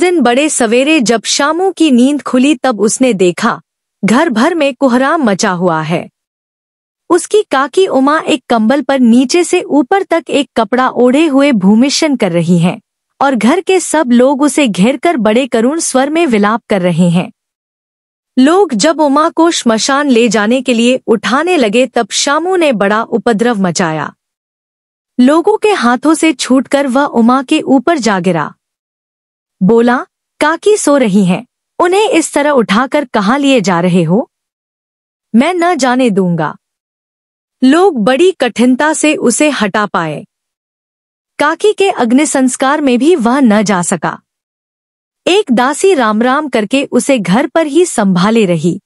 दिन बड़े सवेरे जब शामू की नींद खुली तब उसने देखा घर भर में कोहराम मचा हुआ है उसकी काकी उमा एक कंबल पर नीचे से ऊपर तक एक कपड़ा ओढ़े हुए भूमिशन कर रही हैं और घर के सब लोग उसे घेर कर बड़े करुण स्वर में विलाप कर रहे हैं लोग जब उमा को शमशान ले जाने के लिए उठाने लगे तब शामू ने बड़ा उपद्रव मचाया लोगों के हाथों से छूटकर वह उमा के ऊपर जा गिरा बोला काकी सो रही हैं उन्हें इस तरह उठाकर कहा लिए जा रहे हो मैं न जाने दूंगा लोग बड़ी कठिनता से उसे हटा पाए काकी के अग्नि संस्कार में भी वह न जा सका एक दासी राम राम करके उसे घर पर ही संभाले रही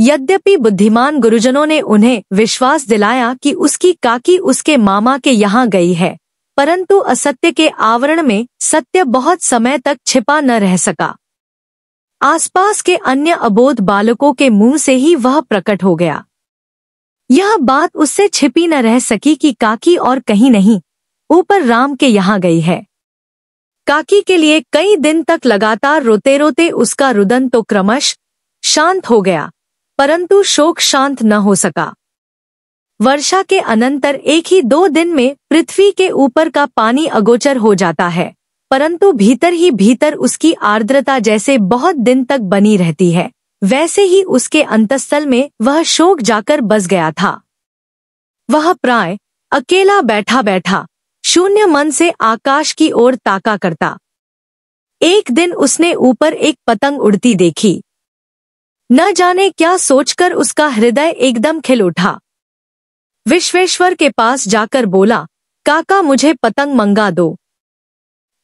यद्यपि बुद्धिमान गुरुजनों ने उन्हें विश्वास दिलाया कि उसकी काकी उसके मामा के यहाँ गई है परंतु असत्य के आवरण में सत्य बहुत समय तक छिपा न रह सका आसपास के अन्य अबोध बालकों के मुंह से ही वह प्रकट हो गया यह बात उससे छिपी न रह सकी कि काकी और कहीं नहीं ऊपर राम के यहां गई है काकी के लिए कई दिन तक लगातार रोते रोते उसका रुदन तो क्रमश शांत हो गया परंतु शोक शांत न हो सका वर्षा के अनंतर एक ही दो दिन में पृथ्वी के ऊपर का पानी अगोचर हो जाता है परंतु भीतर ही भीतर उसकी आर्द्रता जैसे बहुत दिन तक बनी रहती है वैसे ही उसके अंतस्थल में वह शोक जाकर बस गया था वह प्राय अकेला बैठा बैठा शून्य मन से आकाश की ओर ताका करता एक दिन उसने ऊपर एक पतंग उड़ती देखी न जाने क्या सोचकर उसका हृदय एकदम खिल उठा विश्वेश्वर के पास जाकर बोला काका मुझे पतंग मंगा दो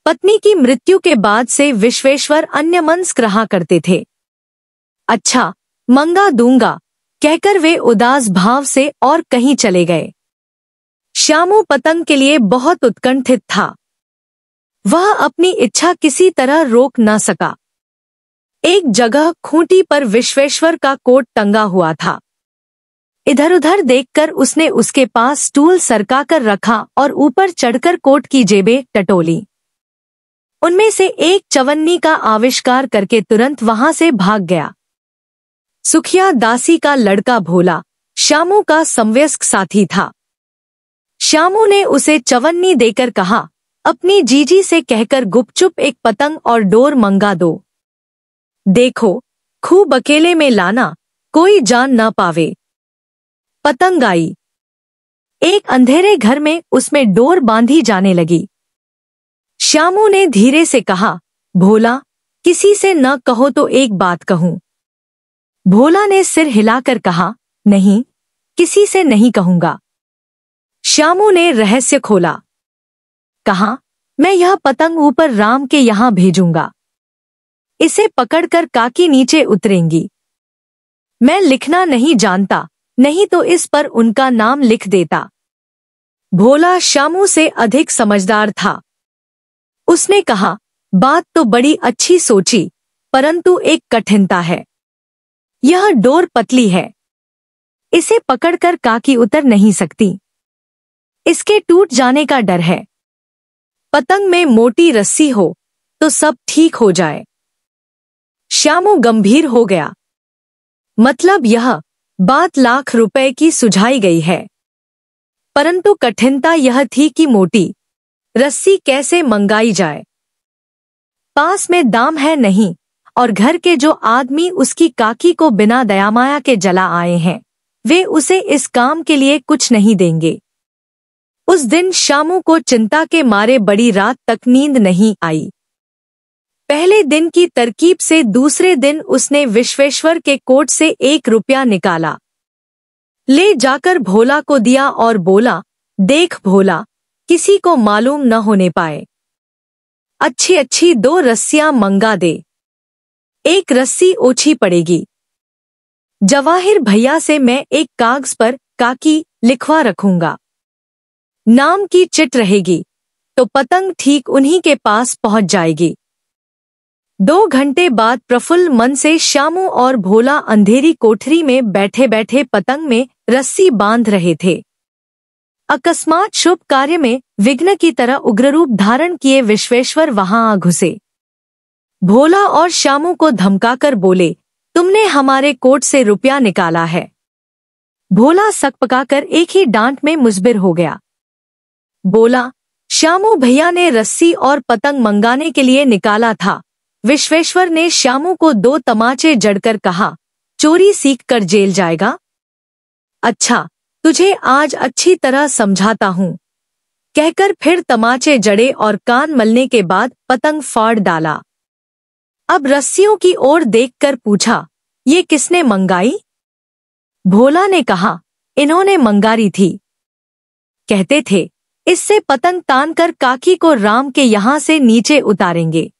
पत्नी की मृत्यु के बाद से विश्वेश्वर अन्य मंस रहा करते थे अच्छा मंगा दूंगा कहकर वे उदास भाव से और कहीं चले गए श्यामू पतंग के लिए बहुत उत्कंठित था वह अपनी इच्छा किसी तरह रोक न सका एक जगह खूंटी पर विश्वेश्वर का कोट टंगा हुआ था इधर उधर देखकर उसने उसके पास स्टूल सरका कर रखा और ऊपर चढ़कर कोट की जेबें टटोली उनमें से एक चवन्नी का आविष्कार करके तुरंत वहां से भाग गया सुखिया दासी का लड़का भोला श्यामू का संवयस्क साथी था श्यामू ने उसे चवन्नी देकर कहा अपनी जीजी से कहकर गुपचुप एक पतंग और डोर मंगा दो देखो खूब अकेले में लाना कोई जान ना पावे पतंग आई एक अंधेरे घर में उसमें डोर बांधी जाने लगी श्यामू ने धीरे से कहा भोला किसी से न कहो तो एक बात कहूं भोला ने सिर हिलाकर कहा नहीं किसी से नहीं कहूंगा श्यामू ने रहस्य खोला कहा मैं यह पतंग ऊपर राम के यहां भेजूंगा इसे पकड़कर काकी नीचे उतरेंगी मैं लिखना नहीं जानता नहीं तो इस पर उनका नाम लिख देता भोला शामू से अधिक समझदार था उसने कहा बात तो बड़ी अच्छी सोची परंतु एक कठिनता है यह डोर पतली है इसे पकड़कर काकी उतर नहीं सकती इसके टूट जाने का डर है पतंग में मोटी रस्सी हो तो सब ठीक हो जाए श्यामू गंभीर हो गया मतलब यह बात लाख रुपए की सुझाई गई है परंतु कठिनता यह थी कि मोटी रस्सी कैसे मंगाई जाए पास में दाम है नहीं और घर के जो आदमी उसकी काकी को बिना दयामाया के जला आए हैं वे उसे इस काम के लिए कुछ नहीं देंगे उस दिन शामू को चिंता के मारे बड़ी रात तक नींद नहीं आई पहले दिन की तरकीब से दूसरे दिन उसने विश्वेश्वर के कोट से एक रुपया निकाला ले जाकर भोला को दिया और बोला देख भोला किसी को मालूम न होने पाए अच्छी अच्छी दो रस्सियां मंगा दे एक रस्सी ओछी पड़ेगी जवाहिर भैया से मैं एक कागज पर काकी लिखवा रखूंगा नाम की चिट रहेगी तो पतंग ठीक उन्हीं के पास पहुंच जाएगी दो घंटे बाद प्रफुल्ल मन से श्यामू और भोला अंधेरी कोठरी में बैठे बैठे पतंग में रस्सी बांध रहे थे अकस्मात शुभ कार्य में विघ्न की तरह उग्ररूप धारण किए विश्वेश्वर वहां आ घुसे भोला और श्यामू को धमकाकर बोले तुमने हमारे कोट से रुपया निकाला है भोला सकपकाकर एक ही डांट में मुजबिर हो गया बोला श्यामू भैया ने रस्सी और पतंग मंगाने के लिए निकाला था विश्वेश्वर ने श्यामू को दो तमाचे जड़कर कहा चोरी सीख कर जेल जाएगा अच्छा तुझे आज अच्छी तरह समझाता हूँ कहकर फिर तमाचे जड़े और कान मलने के बाद पतंग फाड़ डाला अब रस्सियों की ओर देखकर पूछा ये किसने मंगाई भोला ने कहा इन्होंने मंगारी थी कहते थे इससे पतंग तान कर काकी को राम के यहां से नीचे उतारेंगे